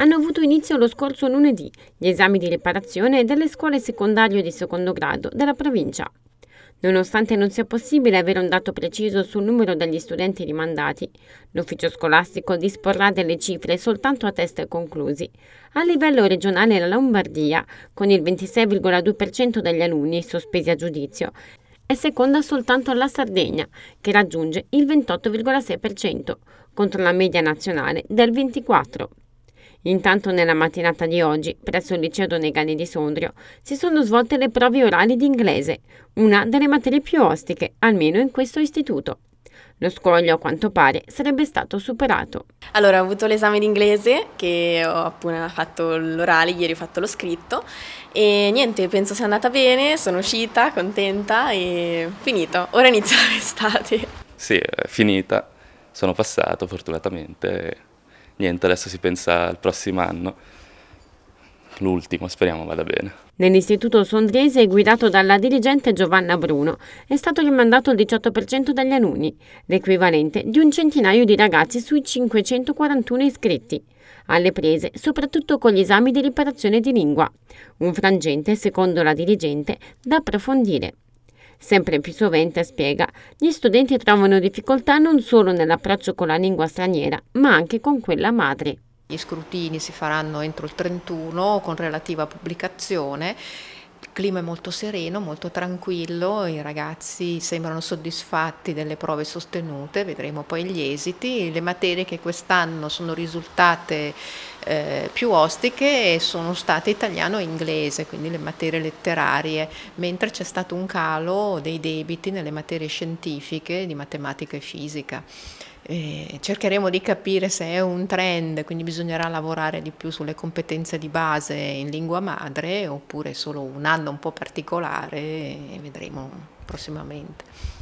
hanno avuto inizio lo scorso lunedì gli esami di riparazione delle scuole secondarie di secondo grado della provincia. Nonostante non sia possibile avere un dato preciso sul numero degli studenti rimandati, l'ufficio scolastico disporrà delle cifre soltanto a test conclusi. A livello regionale la Lombardia, con il 26,2% degli alunni sospesi a giudizio, è seconda soltanto alla Sardegna, che raggiunge il 28,6%, contro la media nazionale del 24%. Intanto nella mattinata di oggi, presso il liceo Donegani di Sondrio, si sono svolte le prove orali di inglese, una delle materie più ostiche, almeno in questo istituto. Lo scoglio, a quanto pare, sarebbe stato superato. Allora, ho avuto l'esame d'inglese, che ho appena fatto l'orale, ieri ho fatto lo scritto, e niente, penso sia andata bene, sono uscita, contenta e finito. Ora inizia l'estate. Sì, è finita, sono passato fortunatamente niente, adesso si pensa al prossimo anno. L'ultimo, speriamo vada bene. Nell'istituto sondriese guidato dalla dirigente Giovanna Bruno è stato rimandato il 18% dagli alunni, l'equivalente di un centinaio di ragazzi sui 541 iscritti. Alle prese, soprattutto con gli esami di riparazione di lingua. Un frangente, secondo la dirigente, da approfondire. Sempre più sovente, spiega, gli studenti trovano difficoltà non solo nell'approccio con la lingua straniera, ma anche con quella madre. Gli scrutini si faranno entro il 31 con relativa pubblicazione il clima è molto sereno, molto tranquillo, i ragazzi sembrano soddisfatti delle prove sostenute, vedremo poi gli esiti. Le materie che quest'anno sono risultate eh, più ostiche sono state italiano e inglese, quindi le materie letterarie, mentre c'è stato un calo dei debiti nelle materie scientifiche di matematica e fisica eh, cercheremo di capire se è un trend, quindi bisognerà lavorare di più sulle competenze di base in lingua madre oppure solo un anno un po' particolare e vedremo prossimamente.